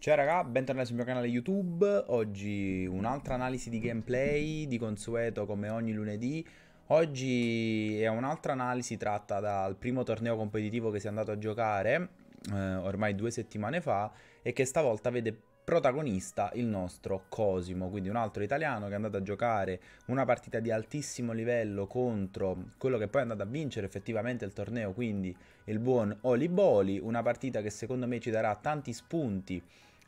Ciao raga, bentornati sul mio canale YouTube, oggi un'altra analisi di gameplay, di consueto come ogni lunedì Oggi è un'altra analisi tratta dal primo torneo competitivo che si è andato a giocare eh, ormai due settimane fa e che stavolta vede protagonista il nostro Cosimo, quindi un altro italiano che è andato a giocare una partita di altissimo livello contro quello che poi è andato a vincere effettivamente il torneo, quindi il buon Oli Boli, una partita che secondo me ci darà tanti spunti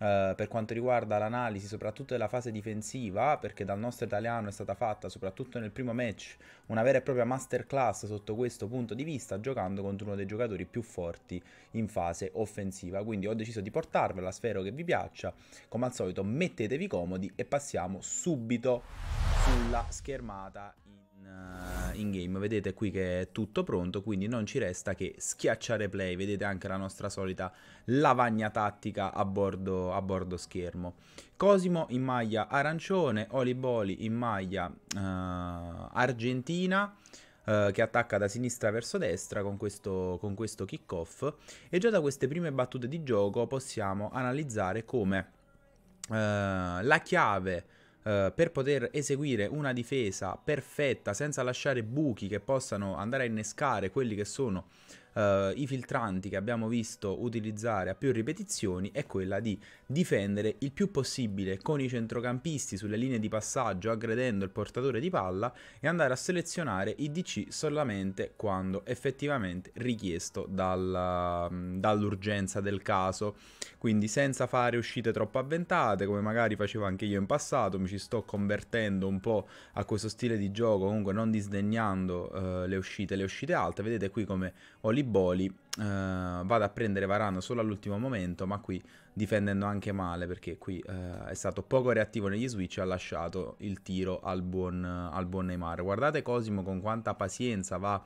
eh, per quanto riguarda l'analisi soprattutto della fase difensiva, perché dal nostro italiano è stata fatta soprattutto nel primo match una vera e propria masterclass sotto questo punto di vista, giocando contro uno dei giocatori più forti in fase offensiva. Quindi ho deciso di portarvela, spero che vi piaccia. Come al solito mettetevi comodi e passiamo subito sulla schermata eh, in game vedete qui che è tutto pronto quindi non ci resta che schiacciare play vedete anche la nostra solita lavagna tattica a bordo, a bordo schermo Cosimo in maglia arancione Oliboli in maglia uh, argentina eh, che attacca da sinistra verso destra con questo, con questo kick-off e già da queste prime battute di gioco possiamo analizzare come uh, la chiave eh, per poter eseguire una difesa perfetta senza lasciare buchi che possano andare a innescare quelli che sono eh, i filtranti che abbiamo visto utilizzare a più ripetizioni è quella di difendere il più possibile con i centrocampisti sulle linee di passaggio aggredendo il portatore di palla e andare a selezionare i DC solamente quando effettivamente richiesto dalla, mm, dall'urgenza del caso. Quindi senza fare uscite troppo avventate come magari facevo anche io in passato, mi ci sto convertendo un po' a questo stile di gioco, comunque non disdegnando eh, le uscite, le uscite alte. Vedete qui come ho Boli eh, vado a prendere Varane solo all'ultimo momento ma qui difendendo anche male perché qui eh, è stato poco reattivo negli switch e ha lasciato il tiro al buon, al buon Neymar guardate Cosimo con quanta pazienza va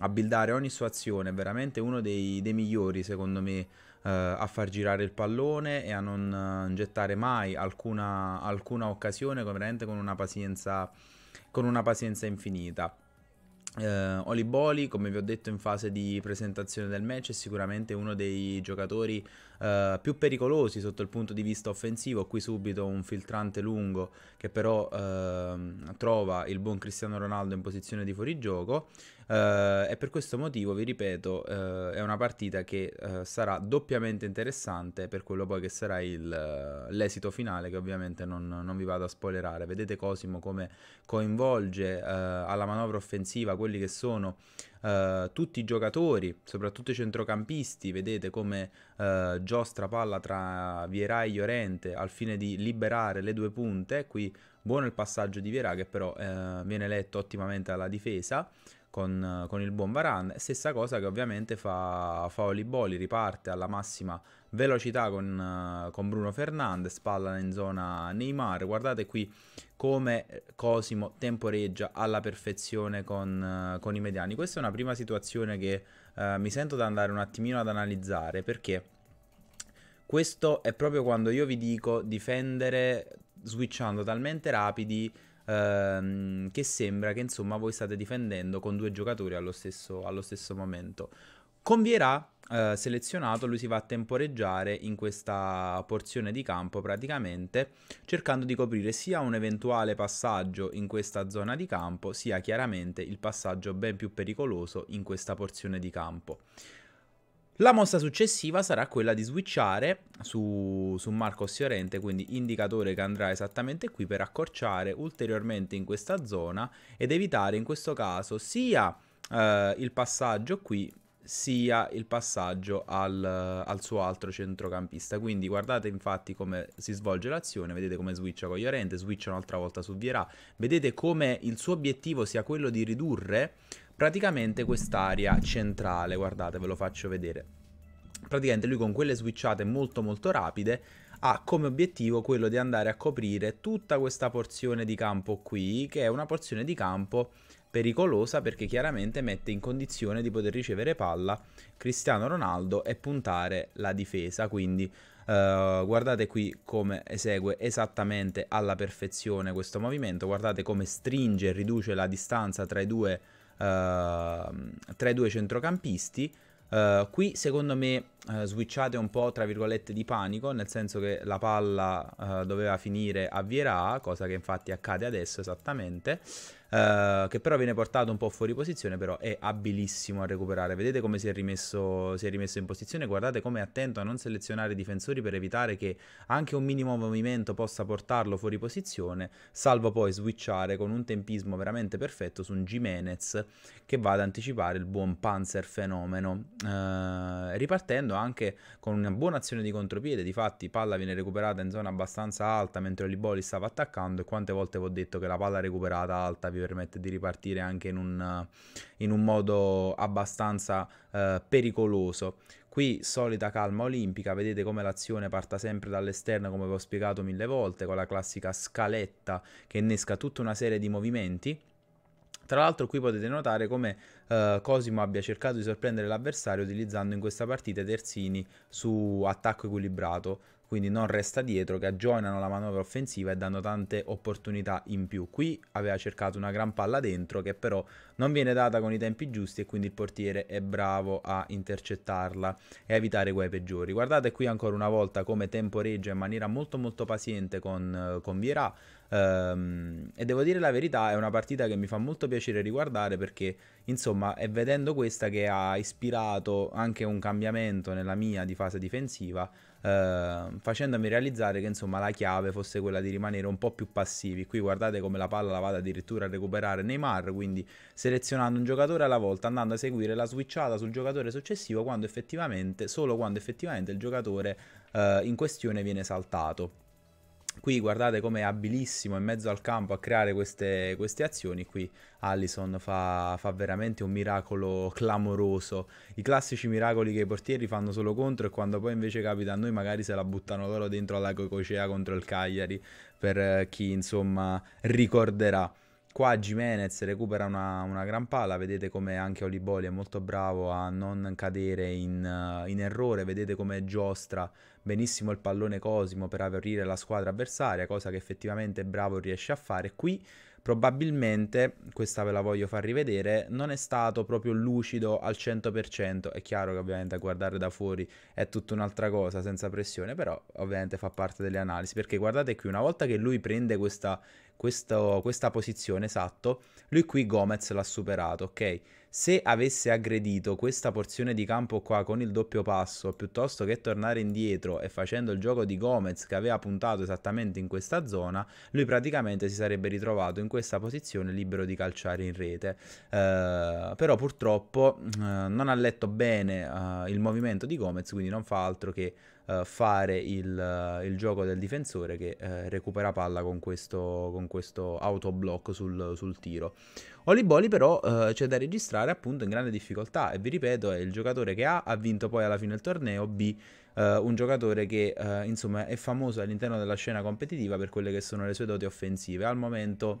a buildare ogni sua azione, è veramente uno dei, dei migliori secondo me eh, a far girare il pallone e a non eh, gettare mai alcuna, alcuna occasione veramente con una pazienza, con una pazienza infinita. Eh, Oli Boli, come vi ho detto in fase di presentazione del match, è sicuramente uno dei giocatori eh, più pericolosi sotto il punto di vista offensivo. Qui subito un filtrante lungo che però eh, trova il buon Cristiano Ronaldo in posizione di fuorigioco. Uh, e per questo motivo, vi ripeto, uh, è una partita che uh, sarà doppiamente interessante per quello poi che sarà il, l'esito finale, che ovviamente non, non, vi vado a spoilerare. Vedete Cosimo come coinvolge alla manovra offensiva quelli che sono eh, tutti i giocatori, soprattutto i centrocampisti, vedete come eh, giostra palla tra Vierà e Llorente al fine di liberare le due punte, qui buono il passaggio di Vierà che però eh, viene letto ottimamente alla difesa, con, con, il buon Varan. Stessa cosa che ovviamente fa, fa Oliboli, riparte alla massima velocità con, con Bruno Fernandez, spalla in zona Neymar. Guardate qui come Cosimo temporeggia alla perfezione con, con i mediani. Questa è una prima situazione che eh, mi sento da andare un attimino ad analizzare perché... Questo è proprio quando io vi dico difendere switchando talmente rapidi ehm, che sembra che insomma voi state difendendo con due giocatori allo stesso, allo stesso momento. Convierà eh, selezionato lui si va a temporeggiare in questa porzione di campo praticamente cercando di coprire sia un eventuale passaggio in questa zona di campo sia chiaramente il passaggio ben più pericoloso in questa porzione di campo. La mossa successiva sarà quella di switchare su, su Marcos Fiorente, quindi indicatore che andrà esattamente qui per accorciare ulteriormente in questa zona ed evitare in questo caso sia eh, il passaggio qui sia il passaggio al, al, suo altro centrocampista. Quindi guardate infatti come si svolge l'azione, vedete come switcha con Llorente, switcha un'altra volta su Vierà, vedete come il suo obiettivo sia quello di ridurre Praticamente quest'area centrale, guardate ve lo faccio vedere, praticamente lui con quelle switchate molto molto rapide ha come obiettivo quello di andare a coprire tutta questa porzione di campo qui, che è una porzione di campo pericolosa perché chiaramente mette in condizione di poter ricevere palla Cristiano Ronaldo e puntare la difesa, quindi Uh, guardate qui come esegue esattamente alla perfezione questo movimento, guardate come stringe e riduce la distanza tra i due Ehm, tra i due centrocampisti. Uh, qui secondo me uh, switchate un po' tra virgolette di panico, nel senso che la palla uh, doveva finire a Vierà, cosa che infatti accade adesso esattamente. Eh, che però viene portato un po' fuori posizione, però è abilissimo a recuperare. Vedete come si è rimesso, si è rimesso in posizione, guardate come è attento a non selezionare i difensori per evitare che anche un minimo movimento possa portarlo fuori posizione, salvo poi switchare con un tempismo veramente perfetto su un Jimenez che va ad anticipare il buon Panzer fenomeno, eh, ripartendo anche con una buona azione di contropiede, difatti palla viene recuperata in zona abbastanza alta mentre Oliboli stava attaccando e quante volte vi ho detto che la palla recuperata alta vi permette di ripartire anche in un, in un modo abbastanza eh, pericoloso. Qui solita calma olimpica, vedete come l'azione parta sempre dall'esterno, come vi ho spiegato mille volte, con la classica scaletta che innesca tutta una serie di movimenti. Tra l'altro qui potete notare come eh, Cosimo abbia cercato di sorprendere l'avversario utilizzando in questa partita terzini su attacco equilibrato, quindi non resta dietro, che aggiornano la manovra offensiva e danno tante opportunità in più. Qui aveva cercato una gran palla dentro che però non viene data con i tempi giusti e quindi il portiere è bravo a intercettarla e a evitare guai peggiori. Guardate qui ancora una volta come temporeggia in maniera molto molto paziente con, eh, con Vierà Ehm, e devo dire la verità, è una partita che mi fa molto piacere riguardare perché, insomma, è vedendo questa che ha ispirato anche un cambiamento nella mia di fase difensiva, eh, facendomi realizzare che, insomma, la chiave fosse quella di rimanere un po' più passivi. Qui guardate come la palla la vado addirittura a recuperare Neymar, quindi selezionando un giocatore alla volta, andando a seguire la switchata sul giocatore successivo quando effettivamente, solo quando effettivamente il giocatore eh, in questione viene saltato qui guardate come è abilissimo in mezzo al campo a creare queste, queste azioni, qui Allison fa, fa, veramente un miracolo clamoroso, i classici miracoli che i portieri fanno solo contro e quando poi invece capita a noi magari se la buttano loro dentro alla Cococea contro il Cagliari, per chi insomma ricorderà. Qua Jimenez recupera una, una gran palla, vedete come anche Oliboli è molto bravo a non cadere in, eh, in errore, vedete come giostra benissimo il pallone Cosimo per aprire la squadra avversaria, cosa che effettivamente Bravo riesce a fare. Qui probabilmente, questa ve la voglio far rivedere, non è stato proprio lucido al 100%, è chiaro che ovviamente a guardare da fuori è tutta un'altra cosa senza pressione, però ovviamente fa parte delle analisi, perché guardate qui, una volta che lui prende questa questo, questa posizione esatto, lui qui Gomez l'ha superato, ok? Se avesse aggredito questa porzione di campo qua con il doppio passo, piuttosto che tornare indietro e facendo il gioco di Gomez che aveva puntato esattamente in questa zona, lui praticamente si sarebbe ritrovato in questa posizione libero di calciare in rete. Uh, però purtroppo uh, non ha letto bene uh, il movimento di Gomez, quindi non fa altro che uh, fare il, eh, il, gioco del difensore che uh, recupera palla con questo, con questo autoblock sul, sul tiro. Oliboli però uh, c'è da registrare appunto in grande difficoltà e vi ripeto è il giocatore che A ha vinto poi alla fine il torneo, B Uh, un giocatore che uh, insomma è famoso all'interno della scena competitiva per quelle che sono le sue doti offensive. Al momento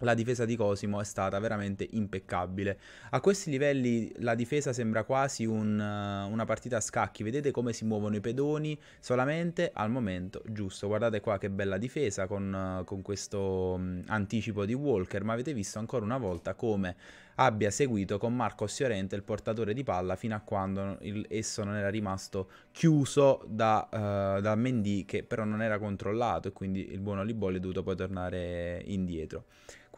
la difesa di Cosimo è stata veramente impeccabile. A questi livelli la difesa sembra quasi un, eh, una partita a scacchi, vedete come si muovono i pedoni solamente al momento giusto. Guardate qua che bella difesa con, eh, con questo mm, anticipo di Walker, ma avete visto ancora una volta come abbia seguito con Marco Siorente il portatore di palla fino a quando il, esso non era rimasto chiuso da, uh, da Mendy che però non era controllato e quindi il buon Olibolli è dovuto poi tornare indietro.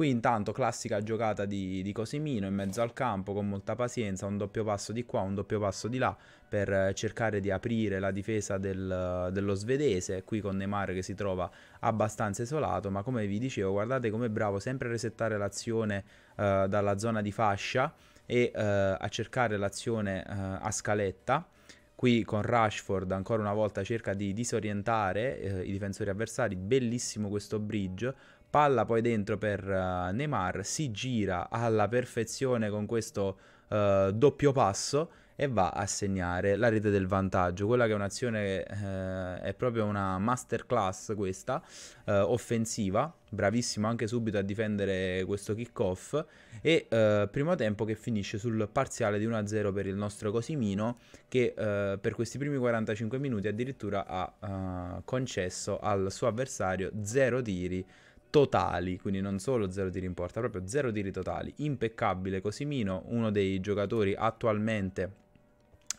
Qui intanto classica giocata di, di, Cosimino in mezzo al campo con molta pazienza, un doppio passo di qua, un doppio passo di là per eh, cercare di aprire la difesa del, dello svedese, qui con Neymar che si trova abbastanza isolato, ma come vi dicevo guardate come bravo sempre a resettare l'azione eh, dalla zona di fascia e eh, a cercare l'azione eh, a scaletta qui con Rashford ancora una volta cerca di disorientare eh, i difensori avversari, bellissimo questo bridge, palla poi dentro per uh, Neymar, si gira alla perfezione con questo uh, doppio passo e va a segnare la rete del vantaggio. Quella che è un'azione, eh, è proprio una masterclass questa, eh, offensiva, bravissimo anche subito a difendere questo kickoff, e eh, primo tempo che finisce sul parziale di 1-0 per il nostro Cosimino che eh, per questi primi 45 minuti addirittura ha concesso al suo avversario 0 tiri totali, quindi non solo 0 tiri in porta, proprio 0 tiri totali. Impeccabile Cosimino, uno dei giocatori attualmente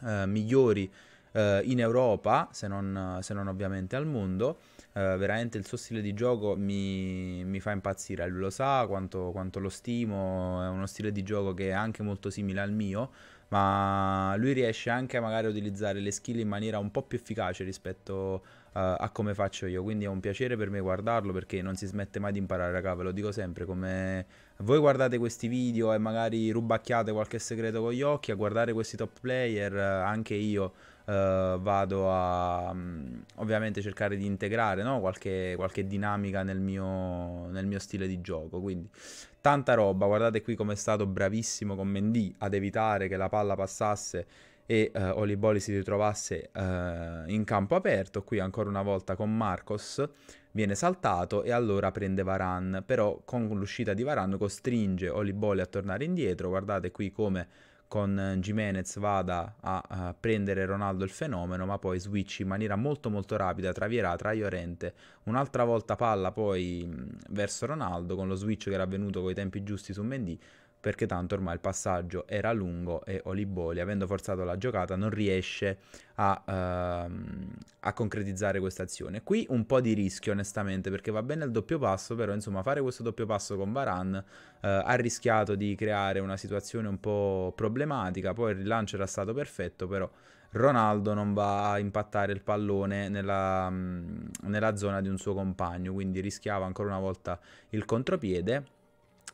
eh, migliori eh, in Europa, se non, se non, ovviamente al mondo. Eh, veramente il suo stile di gioco mi, mi fa impazzire, lui lo sa quanto, quanto lo stimo, è uno stile di gioco che è anche molto simile al mio ma lui riesce anche magari a utilizzare le skill in maniera un po' più efficace rispetto a eh, a come faccio io. Quindi è un piacere per me guardarlo perché non si smette mai di imparare, raga, ve lo dico sempre. Come voi guardate questi video e magari rubacchiate qualche segreto con gli occhi, a guardare questi top player eh, anche io. Uh, vado a um, ovviamente cercare di integrare no? qualche, qualche, dinamica nel mio, nel mio, stile di gioco. Quindi tanta roba, guardate qui come è stato bravissimo con Mendy ad evitare che la palla passasse e eh, Oliboli si ritrovasse eh, in campo aperto, qui ancora una volta con Marcos viene saltato e allora prende Varan, però con l'uscita di Varan costringe Oliboli a tornare indietro, guardate qui come con Jimenez vada a, a prendere Ronaldo il fenomeno, ma poi switch in maniera molto molto rapida tra Vierà, tra Iorente, un'altra volta palla poi mh, verso Ronaldo con lo switch che era avvenuto con i tempi giusti su Mendy, perché tanto ormai il passaggio era lungo e Oliboli, avendo forzato la giocata, non riesce a, uh, a concretizzare questa azione. Qui un po' di rischio, onestamente, perché va bene il doppio passo, però insomma fare questo doppio passo con Varan uh, eh, ha rischiato di creare una situazione un po' problematica, poi il rilancio era stato perfetto, però Ronaldo non va a impattare il pallone nella, nella zona di un suo compagno, quindi rischiava ancora una volta il contropiede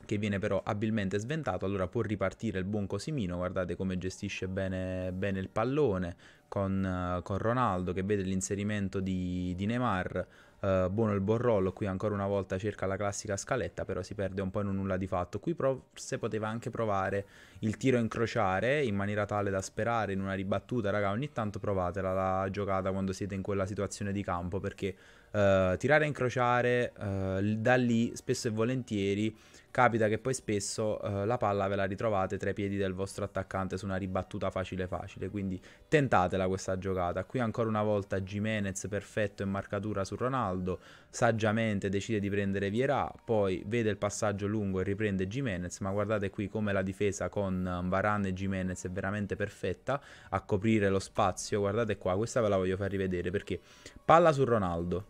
che viene però abilmente sventato, allora può ripartire il buon Cosimino, guardate come gestisce bene, bene il pallone con, con, Ronaldo che vede l'inserimento di, di Neymar, eh, buono il borrollo, qui ancora una volta cerca la classica scaletta, però si perde un po' in un nulla di fatto, qui forse poteva anche provare il tiro a incrociare in maniera tale da sperare in una ribattuta, raga ogni tanto provatela la giocata quando siete in quella situazione di campo perché eh, tirare a incrociare eh, da lì spesso e volentieri capita che poi spesso eh, la palla ve la ritrovate tra i piedi del vostro attaccante su una ribattuta facile facile, quindi tentatela questa giocata. Qui ancora una volta Jimenez perfetto in marcatura su Ronaldo, saggiamente decide di prendere Vierà, poi vede il passaggio lungo e riprende Jimenez, ma guardate qui come la difesa con Varane e Jimenez è veramente perfetta a coprire lo spazio, guardate qua, questa ve la voglio far rivedere perché palla su Ronaldo,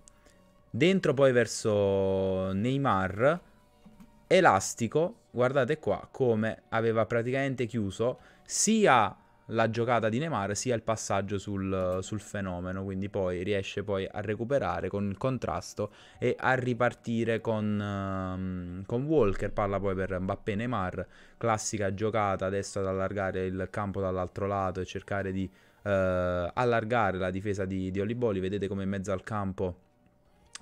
dentro poi verso Neymar, elastico, guardate qua come aveva praticamente chiuso sia la giocata di Neymar sia il passaggio sul, sul, fenomeno, quindi poi riesce poi a recuperare con il contrasto e a ripartire con, um, con Walker, parla poi per Mbappé Neymar, classica giocata adesso ad allargare il campo dall'altro lato e cercare di uh, allargare la difesa di, di Oliboli, vedete come in mezzo al campo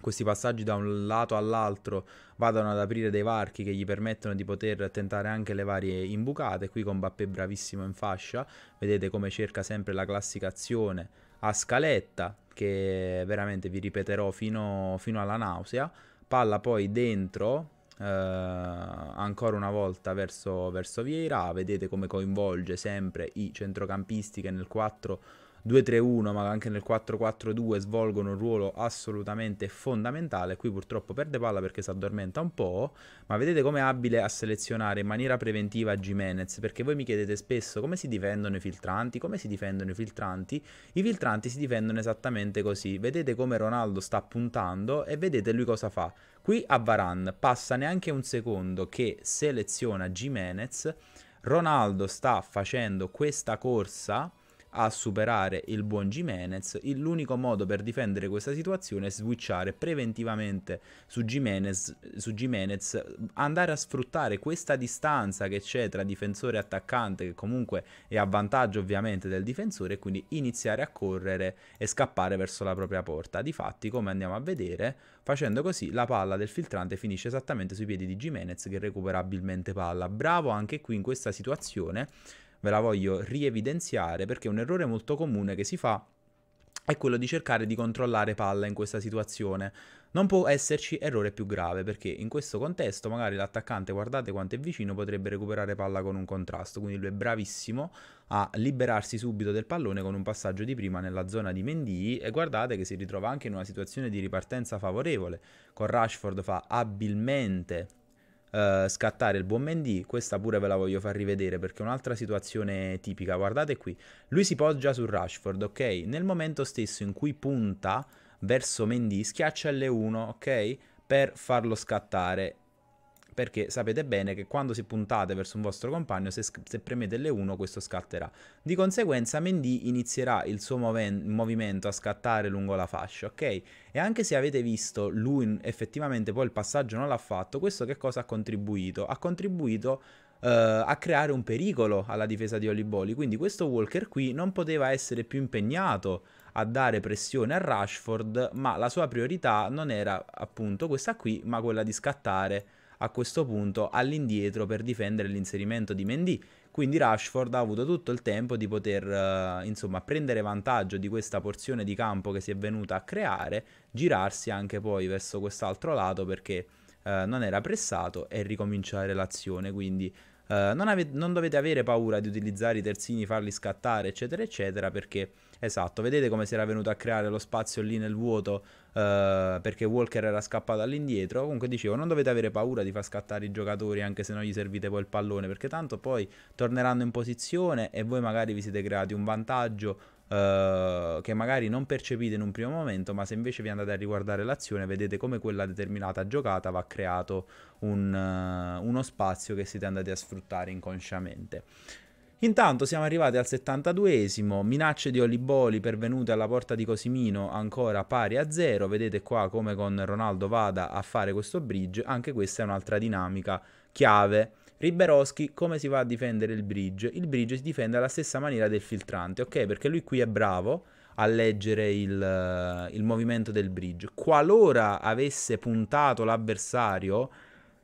questi passaggi da un lato all'altro vadano ad aprire dei varchi che gli permettono di poter tentare anche le varie imbucate. Qui con Bappé bravissimo in fascia, vedete come cerca sempre la classicazione a scaletta che veramente vi ripeterò fino, fino alla nausea. Palla poi dentro, Uh, ancora una volta verso, verso Vieira. Vedete come coinvolge sempre i centrocampisti che nel 4 2-3-1 ma anche nel 4-4-2 svolgono un ruolo assolutamente fondamentale. Qui purtroppo perde palla perché si addormenta un po', ma vedete come è abile a selezionare in maniera preventiva Jimenez, perché voi mi chiedete spesso come si difendono i filtranti, come si difendono i filtranti? I filtranti si difendono esattamente così, vedete come Ronaldo sta puntando e vedete lui cosa fa. Qui a Varan passa neanche un secondo che seleziona Jimenez, Ronaldo sta facendo questa corsa a superare il buon Jimenez. l'unico modo per difendere questa situazione è switchare preventivamente su Jimenez, su Jimenez, andare a sfruttare questa distanza che c'è tra difensore e attaccante, che comunque è a vantaggio ovviamente del difensore, e quindi iniziare a correre e scappare verso la propria porta. Difatti, come andiamo a vedere, facendo così la palla del filtrante finisce esattamente sui piedi di Jimenez che recuperabilmente palla. Bravo anche qui in questa situazione ve la voglio rievidenziare perché un errore molto comune che si fa è quello di cercare di controllare palla in questa situazione. Non può esserci errore più grave perché in questo contesto magari l'attaccante, guardate quanto è vicino, potrebbe recuperare palla con un contrasto, quindi lui è bravissimo a liberarsi subito del pallone con un passaggio di prima nella zona di Mendy e guardate che si ritrova anche in una situazione di ripartenza favorevole, con Rashford fa abilmente eh, scattare il buon Mendy, questa pure ve la voglio far rivedere perché è un'altra situazione tipica, guardate qui, lui si poggia su Rashford, ok? Nel momento stesso in cui punta verso Mendy schiaccia L1, ok? Per farlo scattare perché sapete bene che quando si puntate verso un vostro compagno, se, se premete L1 questo scatterà. Di conseguenza Mendy inizierà il suo moven- movimento a scattare lungo la fascia, ok? E anche se avete visto, lui effettivamente poi il passaggio non l'ha fatto, questo che cosa ha contribuito? Ha contribuito eh, a creare un pericolo alla difesa di Oliboli. Quindi questo Walker qui non poteva essere più impegnato a dare pressione a Rashford, ma la sua priorità non era appunto questa qui, ma quella di scattare a questo punto all'indietro per difendere l'inserimento di Mendy. Quindi Rashford ha avuto tutto il tempo di poter eh, insomma, prendere vantaggio di questa porzione di campo che si è venuta a creare, girarsi anche poi verso quest'altro lato perché eh, non era pressato e ricominciare l'azione. Quindi eh, non, ave- non dovete avere paura di utilizzare i terzini, farli scattare, eccetera, eccetera, perché esatto, vedete come si era venuto a creare lo spazio lì nel vuoto eh, perché Walker era scappato all'indietro. Comunque dicevo, non dovete avere paura di far scattare i giocatori anche se non gli servite poi il pallone, perché tanto poi torneranno in posizione e voi magari vi siete creati un vantaggio Uh, che magari non percepite in un primo momento, ma se invece vi andate a riguardare l'azione, vedete come quella determinata giocata va creato un, uh, uno spazio che siete andati a sfruttare inconsciamente. Intanto siamo arrivati al 72esimo, minacce di oliboli pervenute alla porta di Cosimino ancora pari a zero, vedete qua come con Ronaldo vada a fare questo bridge, anche questa è un'altra dinamica chiave. Riberoschi come si va a difendere il bridge? Il bridge si difende alla stessa maniera del filtrante, ok? Perché lui qui è bravo a leggere il, il movimento del bridge. Qualora avesse puntato l'avversario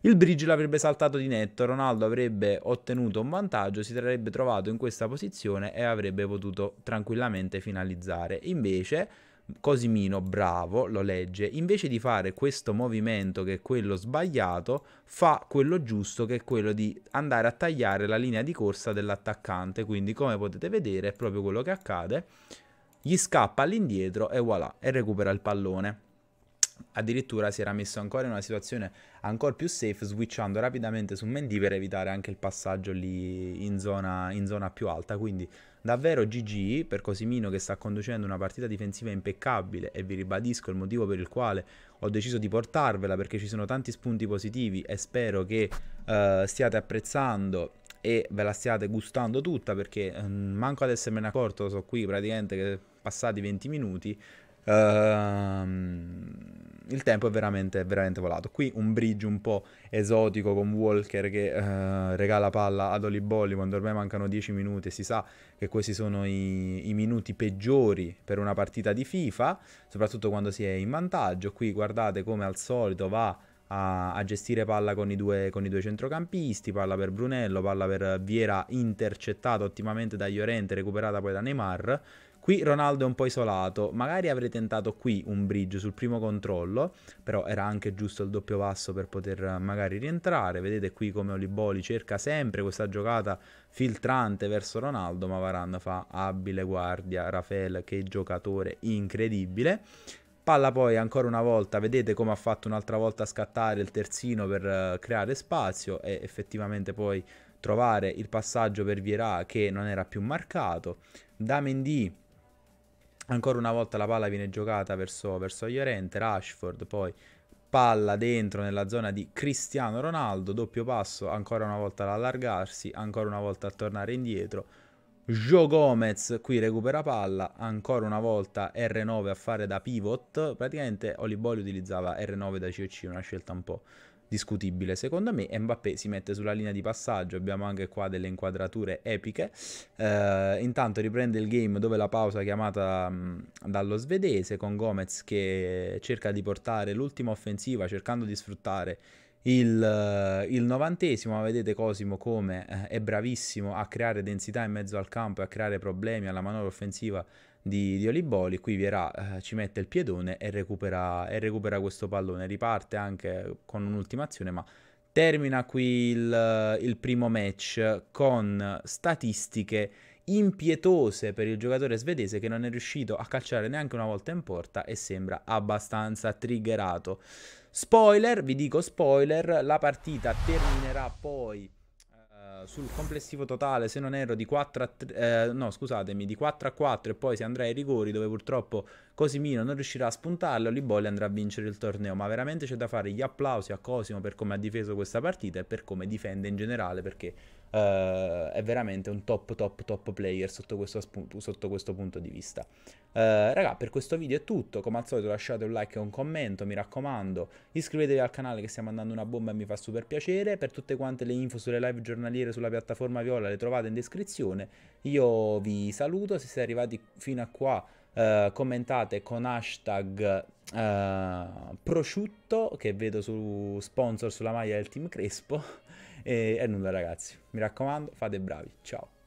il Brigi l'avrebbe saltato di netto, Ronaldo avrebbe ottenuto un vantaggio, si sarebbe trovato in questa posizione e avrebbe potuto tranquillamente finalizzare. Invece Cosimino, bravo, lo legge, invece di fare questo movimento che è quello sbagliato, fa quello giusto che è quello di andare a tagliare la linea di corsa dell'attaccante, quindi come potete vedere è proprio quello che accade, gli scappa all'indietro e voilà, e recupera il pallone addirittura si era messo ancora in una situazione ancora più safe switchando rapidamente su Mendy per evitare anche il passaggio lì in zona, in zona più alta quindi davvero GG per Cosimino che sta conducendo una partita difensiva impeccabile e vi ribadisco il motivo per il quale ho deciso di portarvela perché ci sono tanti spunti positivi e spero che uh, stiate apprezzando e ve la stiate gustando tutta perché um, manco ad essermene accorto so qui praticamente che passati 20 minuti uh, il tempo è veramente, veramente volato. Qui un bridge un po' esotico con Walker che eh, regala palla ad Olibolli quando ormai mancano 10 minuti si sa che questi sono i, i minuti peggiori per una partita di FIFA, soprattutto quando si è in vantaggio. Qui guardate come al solito va a, gestire palla con i, due, con i, due, centrocampisti, palla per Brunello, palla per Viera intercettata ottimamente da Llorente, recuperata poi da Neymar Qui Ronaldo è un po' isolato, magari avrei tentato qui un bridge sul primo controllo, però era anche giusto il doppio passo per poter eh, magari rientrare. Vedete qui come Oliboli cerca sempre questa giocata filtrante verso Ronaldo, ma Varane fa abile guardia, Rafael che giocatore incredibile. Palla poi ancora una volta, vedete come ha fatto un'altra volta a scattare il terzino per eh, creare spazio e effettivamente poi trovare il passaggio per Vierà che non era più marcato. Da Mendy Ancora una volta la palla viene giocata verso, verso Llorente, Rashford, poi palla dentro nella zona di Cristiano Ronaldo, doppio passo, ancora una volta ad allargarsi, ancora una volta a tornare indietro. Gio Gomez qui recupera palla, ancora una volta R9 a fare da pivot, praticamente Oliboli utilizzava R9 da CC, una scelta un po' discutibile. Secondo me Mbappé si mette sulla linea di passaggio, abbiamo anche qua delle inquadrature epiche. Eh, intanto riprende il game dove la pausa chiamata dallo svedese con Gomez che cerca di portare l'ultima offensiva cercando di sfruttare il, eh, il, novantesimo, ma vedete Cosimo come eh, è bravissimo a creare densità in mezzo al campo e a creare problemi alla manovra offensiva di, di Oliboli, qui Vierà eh, ci mette il piedone e recupera, e recupera questo pallone, riparte anche con un'ultima azione, ma termina qui il, il primo match con statistiche impietose per il giocatore svedese che non è riuscito a calciare neanche una volta in porta e sembra abbastanza triggerato. Spoiler, vi dico spoiler, la partita terminerà poi sul complessivo totale, se non ero di 4 a 3, eh, no, scusatemi, di 4 a 4 e poi si andrà ai rigori dove purtroppo Cosimino non riuscirà a spuntarlo, Liboli andrà a vincere il torneo, ma veramente c'è da fare gli applausi a Cosimo per come ha difeso questa partita e per come difende in generale perché Uh, è veramente un top top top player sotto questo, sotto questo punto di vista. Uh, raga, per questo video è tutto, come al solito lasciate un like e un commento, mi raccomando, iscrivetevi al canale che stiamo andando una bomba e mi fa super piacere, per tutte quante le info sulle live giornaliere sulla piattaforma Viola le trovate in descrizione, io vi saluto, se siete arrivati fino a qua Uh, commentate con hashtag uh, prosciutto che vedo su sponsor sulla maglia del team Crespo e, e nulla ragazzi, mi raccomando, fate bravi, ciao.